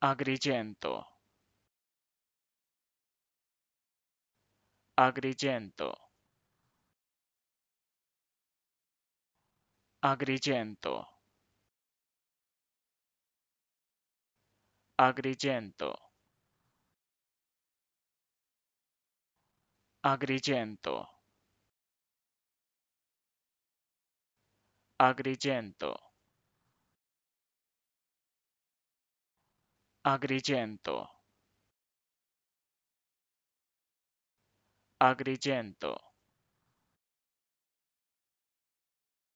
Agrigento Agrigento Agrigento Agrigento Agrigento Agrigento Agrigento. Agrigento.